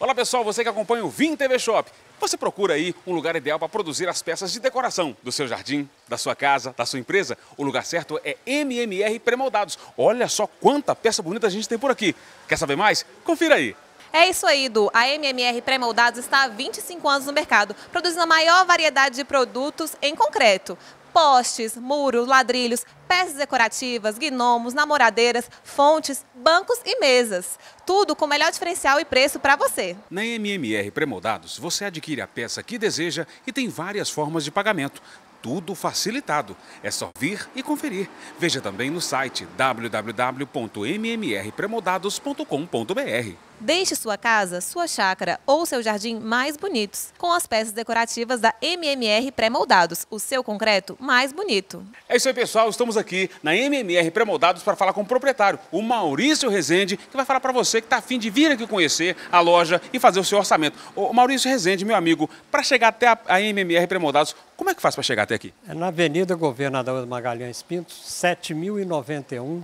Olá pessoal, você que acompanha o Vim TV Shop. Você procura aí um lugar ideal para produzir as peças de decoração do seu jardim, da sua casa, da sua empresa? O lugar certo é MMR Premoldados. Olha só quanta peça bonita a gente tem por aqui. Quer saber mais? Confira aí. É isso aí, Du. A MMR Pré-Moldados está há 25 anos no mercado, produzindo a maior variedade de produtos em concreto postes, muros, ladrilhos, peças decorativas, gnomos, namoradeiras, fontes, bancos e mesas. Tudo com o melhor diferencial e preço para você. Na MMR Premodados você adquire a peça que deseja e tem várias formas de pagamento. Tudo facilitado. É só vir e conferir. Veja também no site www.mmrpremodados.com.br Deixe sua casa, sua chácara ou seu jardim mais bonitos com as peças decorativas da MMR Pré-Moldados, o seu concreto mais bonito. É isso aí, pessoal. Estamos aqui na MMR Pré-Moldados para falar com o proprietário, o Maurício Rezende, que vai falar para você que está afim de vir aqui conhecer a loja e fazer o seu orçamento. Ô, Maurício Rezende, meu amigo, para chegar até a, MMR Pré-Moldados, como é que faz para chegar até aqui? É na Avenida Governador Magalhães Pinto, 7091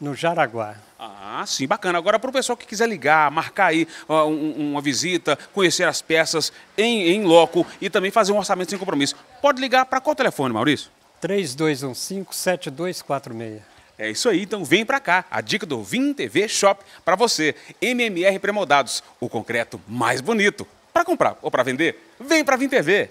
no Jaraguá. Ah, sim, bacana. Agora, para o pessoal que quiser ligar, marcar aí um, uma visita, conhecer as peças em, em loco e também fazer um orçamento sem compromisso, pode ligar para qual telefone, Maurício? 3215-7246. É isso aí, então vem para cá. A dica do Vim TV Shop para você. MMR Premoldados, o concreto mais bonito. Para comprar ou para vender, vem para Vim TV.